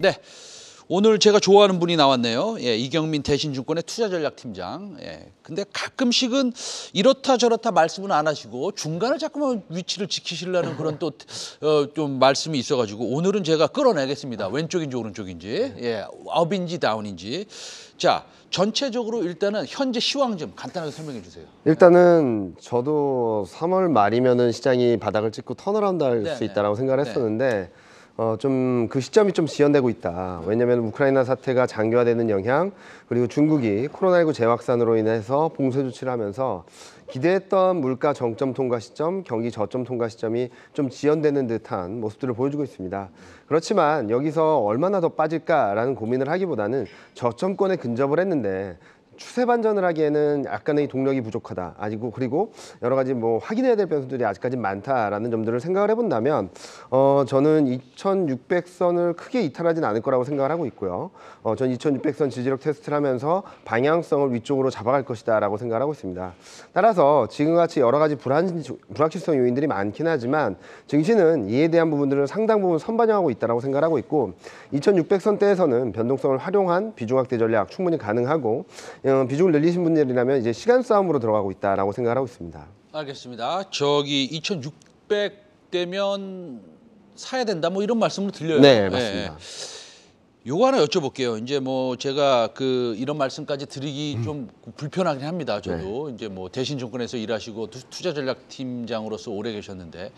네. 오늘 제가 좋아하는 분이 나왔네요. 예, 이경민 대신증권의 투자전략팀장. 예, 근데 가끔씩은 이렇다 저렇다 말씀은 안 하시고 중간을 자꾸만 위치를 지키시려는 그런 또 어, 좀 말씀이 있어가지고 오늘은 제가 끌어내겠습니다. 왼쪽인지 오른쪽인지, 예, 업인지 다운인지. 자, 전체적으로 일단은 현재 시황 좀 간단하게 설명해 주세요. 예. 일단은 저도 3월 말이면은 시장이 바닥을 찍고 턴어 한다 할수 네, 네. 있다라고 생각을 네. 했었는데. 어, 좀 그 시점이 좀 지연되고 있다. 왜냐하면 우크라이나 사태가 장기화되는 영향 그리고 중국이 코로나19 재확산으로 인해서 봉쇄 조치를 하면서 기대했던 물가 정점 통과 시점, 경기 저점 통과 시점이 좀 지연되는 듯한 모습들을 보여주고 있습니다. 그렇지만 여기서 얼마나 더 빠질까라는 고민을 하기보다는 저점권에 근접을 했는데 추세 반전을 하기에는 약간의 동력이 부족하다. 아니고 그리고 여러 가지 뭐 확인해야 될 변수들이 아직까지 많다라는 점들을 생각을 해본다면 어 저는 2,600선을 크게 이탈하진 않을 거라고 생각을 하고 있고요. 어, 전 2,600선 지지력 테스트를 하면서 방향성을 위쪽으로 잡아갈 것이다라고 생각을 하고 있습니다. 따라서 지금같이 여러 가지 불안 불확실성 요인들이 많긴 하지만 증시는 이에 대한 부분들을 상당 부분 선반영하고 있다라고 생각하고 있고 2,600선 대에서는 변동성을 활용한 비중확대 전략 충분히 가능하고 어, 비중을 늘리신 분들이라면 이제 시간 싸움으로 들어가고 있다라고 생각을 하고 있습니다. 알겠습니다. 저기 2,600 되면 사야 된다 뭐 이런 말씀을 들려요. 네, 맞습니다. 네. 요거 하나 여쭤볼게요. 이제 뭐 제가 그 이런 말씀까지 드리기 음. 불편하긴 합니다. 저도 네. 이제 뭐 대신 정권에서 일하시고 투자 전략 팀장으로서 오래 계셨는데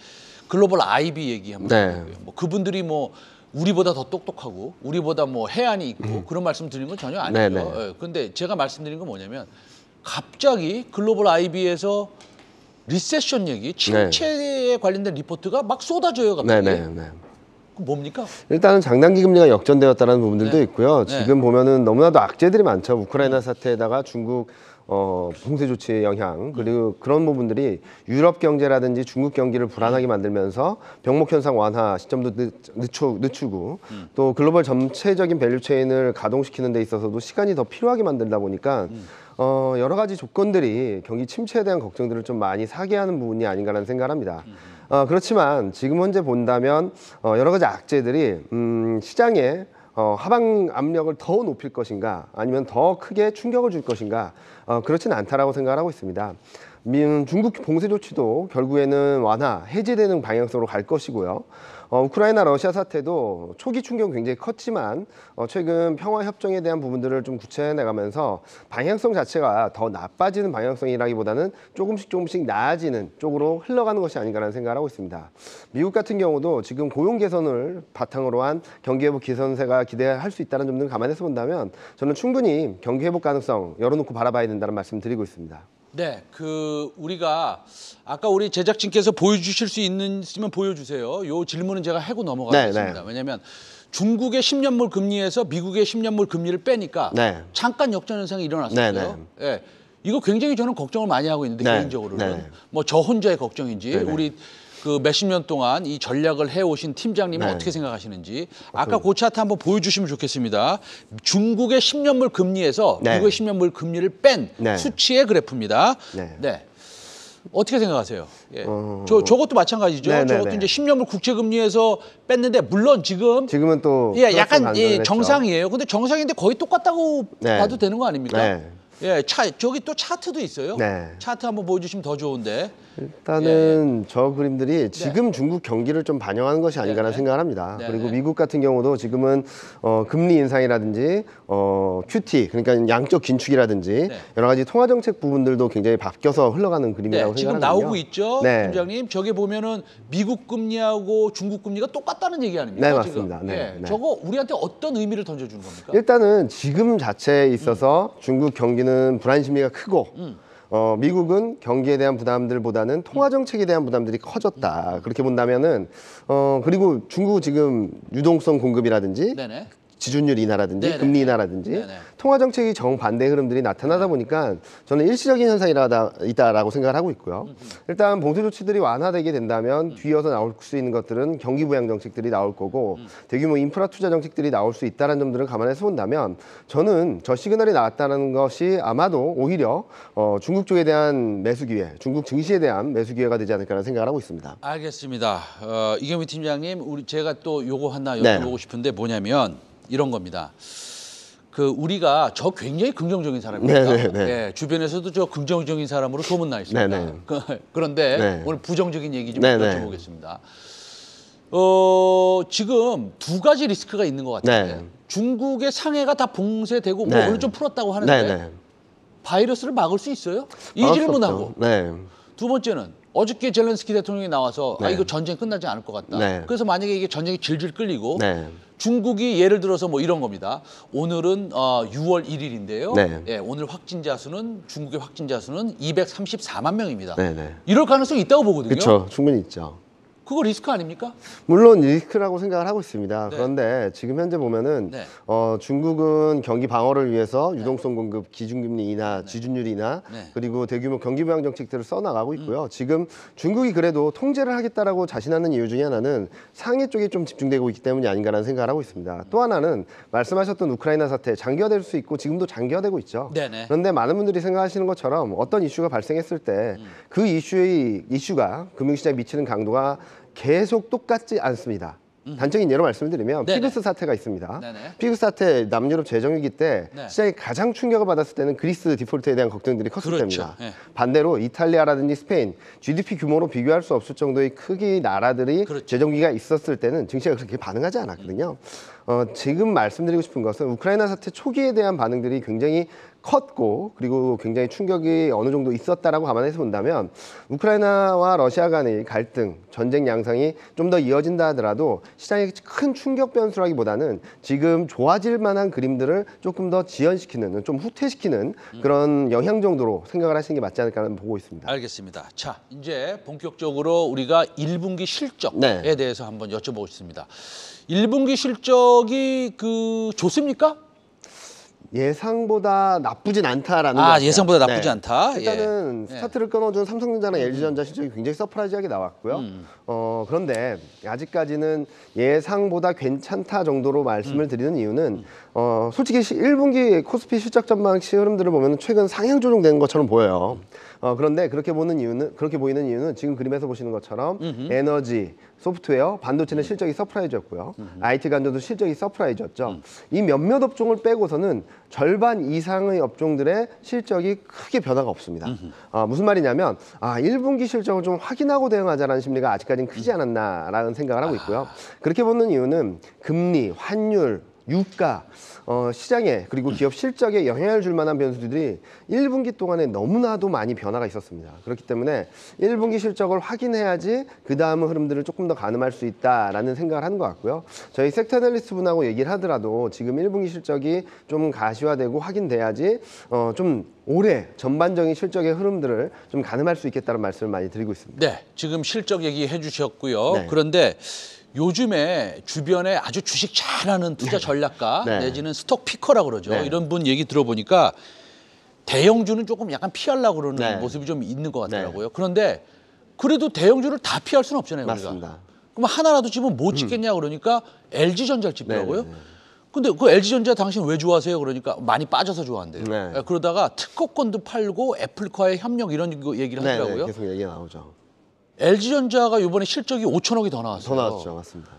글로벌 아이 얘기 한번 네. 해볼게요. 네. 뭐 그분들이 뭐 우리보다 더 똑똑하고 우리보다 뭐 해안이 있고 음. 그런 말씀 드리는 건 전혀 아니죠. 네, 예, 근데 제가 말씀드린 건 뭐냐면 갑자기 글로벌 아이비에서 리세션 얘기, 네. 침체에 네. 관련된 리포트가 막 쏟아져요 갑자기. 네네. 네. 뭡니까? 일단은 장단기 금리가 역전되었다는 부분들도 네. 있고요. 지금 네. 보면은 너무나도 악재들이 많죠. 우크라이나 사태에다가 중국 어, 봉쇄 조치의 영향 그리고 그런 부분들이 유럽 경제라든지 중국 경기를 불안하게 만들면서 병목 현상 완화 시점도 늦추, 늦추고 음. 또 글로벌 전체적인 밸류체인을 가동시키는 데 있어서도 시간이 더 필요하게 만들다 보니까 어, 여러 가지 조건들이 경기 침체에 대한 걱정들을 좀 많이 사게 하는 부분이 아닌가라는 생각을 합니다. 어, 그렇지만 지금 현재 본다면 어, 여러 가지 악재들이 음, 시장에 어, 하방 압력을 더 높일 것인가 아니면 더 크게 충격을 줄 것인가 어, 그렇지는 않다라고 생각하고 있습니다. 민, 중국 봉쇄 조치도 결국에는 완화, 해제되는 방향성으로 갈 것이고요. 어, 우크라이나 러시아 사태도 초기 충격 굉장히 컸지만 어, 최근 평화 협정에 대한 부분들을 좀 구체해 화 나가면서 방향성 자체가 더 나빠지는 방향성이라기보다는 조금씩 조금씩 나아지는 쪽으로 흘러가는 것이 아닌가라는 생각을 하고 있습니다. 미국 같은 경우도 지금 고용 개선을 바탕으로 한 경기 회복 기선세가 기대할 수 있다는 점들을 감안해서 본다면 저는 충분히 경기 회복 가능성 열어놓고 바라봐야 된다는 말씀 드리고 있습니다. 네, 그 우리가 아까 우리 제작진께서 보여주실 수 있는 있으면 보여주세요. 요 질문은 제가 해고 넘어가겠습니다. 네, 네. 왜냐하면 중국의 10년물 금리에서 미국의 10년물 금리를 빼니까 네. 잠깐 역전 현상이 일어났어요. 네, 예, 이거 굉장히 저는 걱정을 많이 하고 있는데 개인적으로는 뭐 저 혼자의 걱정인지 우리 그 몇십 년 동안 이 전략을 해오신 팀장님은 네. 어떻게 생각하시는지 아, 아까 그 차트 한번 보여주시면 좋겠습니다. 중국의 10년물 금리에서 네. 미국의 10년물 금리를 뺀 네. 수치의 그래프입니다. 네. 네. 어떻게 생각하세요? 예. 어... 저 저것도 마찬가지죠. 네네네. 네, 저것도 네. 이제 10년물 국채 금리에서 뺐는데 물론 지금 지금은 또 예, 약간 예, 정상이에요. 근데 정상인데 거의 똑같다고 네. 봐도 되는 거 아닙니까? 네. 예, 차 저기 또 차트도 있어요. 네. 차트 한번 보여주시면 더 좋은데. 일단은 예, 예. 저 그림들이 네. 지금 네. 중국 경기를 좀 반영하는 것이 아닌가라 네. 생각을 합니다. 네. 그리고 네. 미국 같은 경우도 지금은 어, 금리 인상이라든지 어, QT 그러니까 양적 긴축이라든지 네. 여러 가지 통화 정책 부분들도 굉장히 바뀌어서 흘러가는 그림이라고 생각합니다. 지금 나오고 있죠, 네. 팀장님. 저게 보면은 미국 금리하고 중국 금리가 똑같다는 얘기 아닙니까? 네 맞습니다. 예, 네, 저거 우리한테 어떤 의미를 던져주는 겁니까? 일단은 지금 자체에 있어서 음. 중국 경기는 불안 심리가 크고. 음. 어, 미국은 경기에 대한 부담들보다는 통화 정책에 대한 부담들이 커졌다. 그렇게 본다면은 어, 그리고 중국 지금 유동성 공급이라든지 네네. 지준율 인하라든지 네네. 금리 인하라든지 네네. 통화 정책이 정반대 흐름들이 나타나다 네. 보니까 저는 일시적인 현상이라다 있다라고 생각을 하고 있고요. 일단 봉쇄 조치들이 완화되게 된다면 음. 뒤이어서 나올 수 있는 것들은 경기 부양 정책들이 나올 거고 음. 대규모 인프라 투자 정책들이 나올 수 있다는 점들을 감안해서 본다면 저는 저 시그널이 나왔다는 것이 아마도 오히려 어, 중국 쪽에 대한 매수 기회, 중국 증시에 대한 매수 기회가 되지 않을까라는 생각을 하고 있습니다. 알겠습니다. 어, 이경미 팀장님, 우리 제가 또 요거 하나 네. 여쭤보고 네. 싶은데 뭐냐면 이런 겁니다. 그 우리가 저 굉장히 긍정적인 사람입니다. 네, 네, 네. 예, 주변에서도 저 긍정적인 사람으로 소문나 있습니다. 네, 그, 그 런데 오늘 부정적인 얘기 좀 여쭤보겠습니다. 어, 지금 두 가지 리스크가 있는 것 같은데 중국의 상해가 다 봉쇄되고 뭐 오늘 좀 풀었다고 하는데 바이러스를 막을 수 있어요? 이 질문하고 두 번째는 어저께 젤렌스키 대통령이 나와서 아 이거 전쟁 끝나지 않을 것 같다. 그래서 만약에 이게 전쟁이 질질 끌리고 중국이 예를 들어서 뭐 이런 겁니다. 오늘은 어, 6월 1일인데요. 네. 예, 오늘 확진자 수는 중국의 확진자 수는 234만 명입니다. 네, 네. 이럴 가능성이 있다고 보거든요. 그렇죠. 충분히 있죠. 그거 리스크 아닙니까? 물론 리스크라고 생각을 하고 있습니다. 네. 그런데 지금 현재 보면은 네. 어, 중국은 경기 방어를 위해서 네. 유동성 공급 기준금리 인하, 네. 지준율 인하 네. 그리고 대규모 경기 부양 정책들을 써나가고 음. 있고요. 음. 지금 중국이 그래도 통제를 하겠다라고 자신하는 이유 중에 하나는 상해 쪽에 좀 집중되고 있기 때문이 아닌가라는 생각을 하고 있습니다. 음. 또 하나는 말씀하셨던 우크라이나 사태 장기화될 수 있고 지금도 장기화되고 있죠. 네네. 그런데 많은 분들이 생각하시는 것처럼 어떤 이슈가 발생했을 때그 음. 그 이슈의 이슈가 금융시장에 미치는 강도가 계속 똑같지 않습니다. 음. 단적인 예로 말씀드리면 네네. 피그스 사태가 있습니다. 네네. 피그스 사태 남유럽 재정위기 때 네. 시장이 가장 충격을 받았을 때는 그리스 디폴트에 대한 걱정들이 컸을 그렇죠. 때입니다. 네. 반대로 이탈리아라든지 스페인 GDP 규모로 비교할 수 없을 정도의 크기 나라들이 그렇죠. 재정위기가 있었을 때는 증시가 그렇게 반응하지 않았거든요. 음. 어, 지금 말씀드리고 싶은 것은 우크라이나 사태 초기에 대한 반응들이 굉장히 컸고 그리고 굉장히 충격이 어느 정도 있었다라고 감안해서 본다면 우크라이나와 러시아 간의 갈등, 전쟁 양상이 좀 더 이어진다 하더라도 시장에 큰 충격 변수라기보다는 지금 좋아질 만한 그림들을 조금 더 지연시키는, 좀 후퇴시키는 그런 영향 정도로 생각을 하시는 게 맞지 않을까 보고 있습니다. 알겠습니다. 자, 이제 본격적으로 우리가 1분기 실적에 네. 대해서 한번 여쭤보고싶습니다 1분기 실적이 그 좋습니까? 예상보다 나쁘진 않다라는 아 예상보다 나쁘지 네. 않다 예. 일단은 예. 스타트를 끊어준 삼성전자랑 음. LG전자 실적이 굉장히 서프라이즈하게 나왔고요 음. 어 그런데 아직까지는 예상보다 괜찮다 정도로 말씀을 음. 드리는 이유는 음. 어, 솔직히 1분기 코스피 실적 전망 시 흐름들을 보면 최근 상향 조정된 것처럼 보여요. 어, 그런데 그렇게 보는 이유는 그렇게 보이는 이유는 지금 그림에서 보시는 것처럼 음흠. 에너지, 소프트웨어, 반도체는 실적이 서프라이즈였고요. 음흠. IT 관련도 실적이 서프라이즈였죠. 음. 이 몇몇 업종을 빼고서는 절반 이상의 업종들의 실적이 크게 변화가 없습니다. 음 아, 무슨 말이냐면 아, 1분기 실적을 좀 확인하고 대응하자라는 심리가 아직까지는 크지 않았나라는 생각을 하고 있고요. 아. 그렇게 보는 이유는 금리, 환율, 유가, 어, 시장에 그리고 기업 실적에 영향을 줄 만한 변수들이 1분기 동안에 너무나도 많이 변화가 있었습니다. 그렇기 때문에 1분기 실적을 확인해야지 그 다음 흐름들을 조금 더 가늠할 수 있다라는 생각을 하는 것 같고요. 저희 섹터 애널리스트 분하고 얘기를 하더라도 지금 1분기 실적이 좀 가시화되고 확인돼야지 어, 좀 올해 전반적인 실적의 흐름들을 좀 가늠할 수 있겠다는 말씀을 많이 드리고 있습니다. 네, 지금 실적 얘기해 주셨고요. 네. 그런데 요즘에 주변에 아주 주식 잘하는 투자 네. 전략가 네. 내지는 스톡 피커라고 그러죠. 네. 이런 분 얘기 들어보니까 대형주는 조금 약간 피하려고 그러는 네. 모습이 좀 있는 것 네. 같더라고요. 그런데 그래도 대형주를 다 피할 수는 없잖아요, 맞습니다. 우리가. 그럼 하나라도 집은 못 뭐 음. 짓겠냐 그러니까 LG전자를 집더라고요. 네, 근데 그 LG전자 당신 왜 좋아하세요? 그러니까 많이 빠져서 좋아한대요. 네. 그러다가 특허권도 팔고 애플과의 협력 이런 얘기를 하더라고요. 네, 네, 계속 얘기 나오죠. LG전자가 이번에 실적이 5천억이 더 나왔어요. 더 나왔죠, 맞습니다.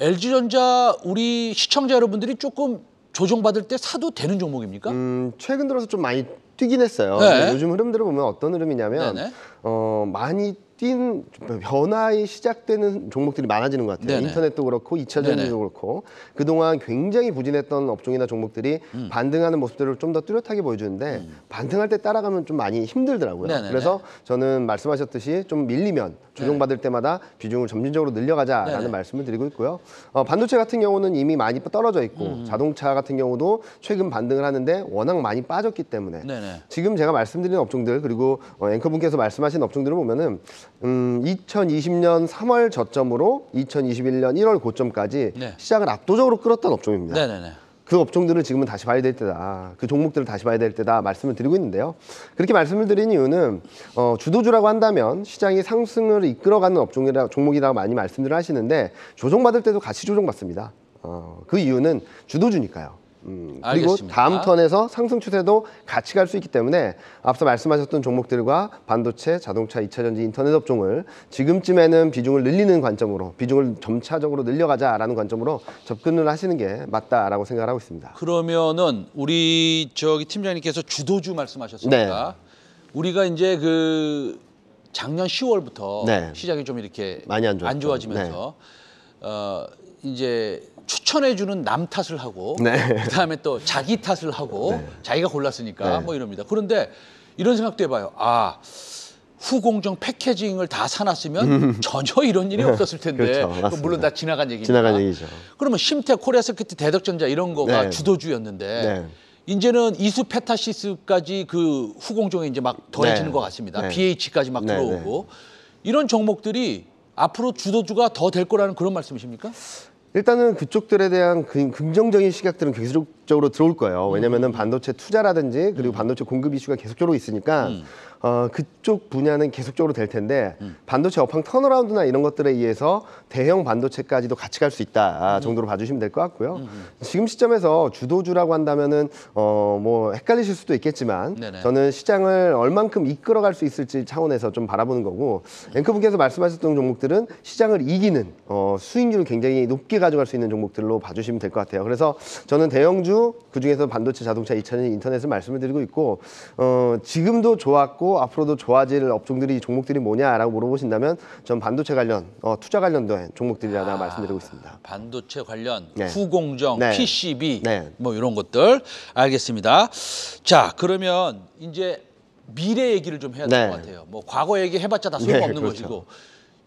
LG전자 우리 시청자 여러분들이 조금 조정받을 때 사도 되는 종목입니까? 음, 최근 들어서 좀 많이 뛰긴 했어요. 네. 요즘 흐름들을 보면 어떤 흐름이냐면 어, 많이 뛴 변화의 시작되는 종목들이 많아지는 것 같아요. 네네. 인터넷도 그렇고 이차전지도 그렇고 그동안 굉장히 부진했던 업종이나 종목들이 음. 반등하는 모습들을 좀 더 뚜렷하게 보여주는데 음. 반등할 때 따라가면 좀 많이 힘들더라고요. 네네네. 그래서 저는 말씀하셨듯이 좀 밀리면 조정받을 때마다 비중을 점진적으로 늘려가자라는 네네. 말씀을 드리고 있고요. 어, 반도체 같은 경우는 이미 많이 떨어져 있고 음. 자동차 같은 경우도 최근 반등을 하는데 워낙 많이 빠졌기 때문에 네네. 지금 제가 말씀드린 업종들 그리고 어, 앵커분께서 말씀하신 업종들을 보면은 음, 2020년 3월 저점으로 2021년 1월 고점까지 네. 시장을 압도적으로 끌었던 업종입니다. 네네네. 그 업종들을 지금은 다시 봐야 될 때다. 그 종목들을 다시 봐야 될 때다 말씀을 드리고 있는데요. 그렇게 말씀을 드린 이유는 어, 주도주라고 한다면 시장이 상승을 이끌어가는 업종이라 종목이라고 많이 말씀들을 하시는데 조정받을 때도 같이 조정받습니다. 어, 그 이유는 주도주니까요. 음, 그리고 알겠습니다. 다음 턴에서 상승 추세도 같이 갈 수 있기 때문에 앞서 말씀하셨던 종목들과 반도체, 자동차, 이차전지 인터넷 업종을 지금쯤에는 비중을 늘리는 관점으로 비중을 점차적으로 늘려가자라는 관점으로 접근을 하시는 게 맞다라고 생각을 하고 있습니다. 그러면은 우리 저기 팀장님께서 주도주 말씀하셨습니다. 네. 우리가 이제 그 작년 10월부터 네. 시작이 좀 이렇게 많이 안, 안 좋아지면서 네. 어, 이제 추천해주는 남 탓을 하고 네. 그다음에 또 자기 탓을 하고 네. 자기가 골랐으니까 네. 뭐 이럽니다. 그런데 이런 생각도 해봐요. 아 후공정 패케징을 다 사놨으면 음. 전혀 이런 일이 없었을 텐데 그렇죠, 물론 다 지나간 얘기죠. 지나간 얘기죠. 그러면 심태 코리아스케트 대덕전자 이런 거가 네. 주도주였는데 네. 이제는 이수 페타시스까지 그 후공정에 이제 막 더해지는 네. 것 같습니다. BH까지 막 들어오고 이런 종목들이 앞으로 주도주가 더 될 거라는 그런 말씀이십니까? 일단은 그쪽들에 대한 긍정적인 시각들은 계속 쪽으로 들어올 거예요. 음. 왜냐면은 반도체 투자라든지 그리고 음. 반도체 공급 이슈가 계속적으로 있으니까 음. 어, 그쪽 분야는 계속적으로 될 텐데 반도체 업황 턴어라운드나 이런 것들에 의해서 대형 반도체까지도 같이 갈 수 있다 아, 정도로 봐주시면 될 것 같고요. 지금 시점에서 주도주라고 한다면은 어, 뭐 헷갈리실 수도 있겠지만 저는 시장을 얼만큼 이끌어갈 수 있을지 차원에서 좀 바라보는 거고 앵커분께서 말씀하셨던 종목들은 시장을 이기는 어, 수익률을 굉장히 높게 가져갈 수 있는 종목들로 봐주시면 될 것 같아요. 그래서 저는 대형주 아주 그중에서 반도체 자동차 2차는 인터넷을 말씀을 드리고 있고 어, 지금도 좋았고 앞으로도 좋아질 업종들이 종목들이 뭐냐라고 물어보신다면 전 반도체 관련 어, 투자 관련된 종목들이라고 아, 말씀드리고 있습니다. 반도체 관련 네. 후공정, 네. PCB 네. 뭐 이런 것들 알겠습니다. 자 그러면 이제 미래 얘기를 좀 해야 될것 네. 같아요. 뭐 과거 얘기 해봤자 다 소용없는 네, 그렇죠. 것이고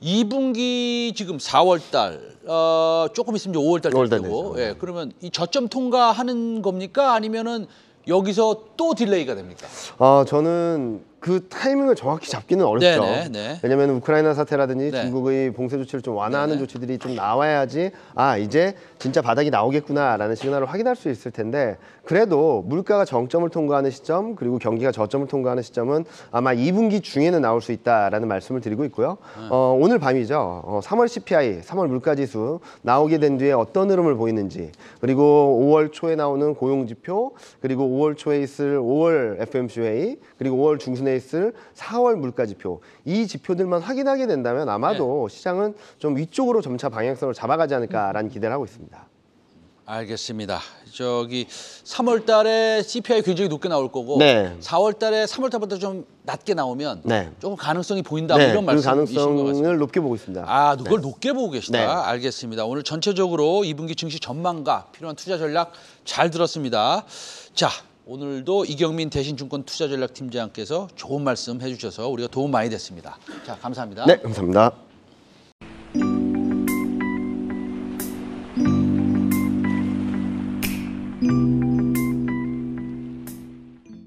2분기 지금 4월달 어, 조금 있으면 5월달 5월 되고 예, 그러면 이 저점 통과하는 겁니까 아니면은 여기서 또 딜레이가 됩니까? 아 저는 그 타이밍을 정확히 잡기는 어렵죠. 네네, 네. 네, 네. 왜냐하면 우크라이나 사태라든지 네. 중국의 봉쇄 조치를 좀 완화하는 네네. 네. 조치들이 좀 나와야지 아 이제 진짜 바닥이 나오겠구나라는 시그널을 확인할 수 있을 텐데 그래도 물가가 정점을 통과하는 시점 그리고 경기가 저점을 통과하는 시점은 아마 2분기 중에는 나올 수 있다라는 말씀을 드리고 있고요. 어, 오늘 밤이죠. 어, 3월 CPI, 3월 물가지수 나오게 된 뒤에 어떤 흐름을 보이는지 그리고 5월 초에 나오는 고용지표 그리고 5월 초에 있을 5월 FMCA 그리고 5월 중순에 있을 4월 물가 지표 이 지표들만 확인하게 된다면 아마도 네. 시장은 좀 위쪽으로 점차 방향성을 잡아가지 않을까라는 기대를 하고 있습니다. 알겠습니다. 저기 3월 달에 CPI 굉장히 높게 나올 거고 네. 4월 달에 3월 달부터 좀 낮게 나오면 네. 조금 가능성이 보인다 뭐 네. 이런 그 말씀이신 것 같습니다. 높게 보고 있습니다. 아, 그걸 네. 높게 보고 계시다. 네. 알겠습니다. 오늘 전체적으로 2분기 증시 전망과 필요한 투자 전략 잘 들었습니다. 자, 오늘도 이경민 대신증권 투자전략팀장께서 좋은 말씀 해주셔서 우리가 도움 많이 됐습니다. 자, 감사합니다. 네, 감사합니다.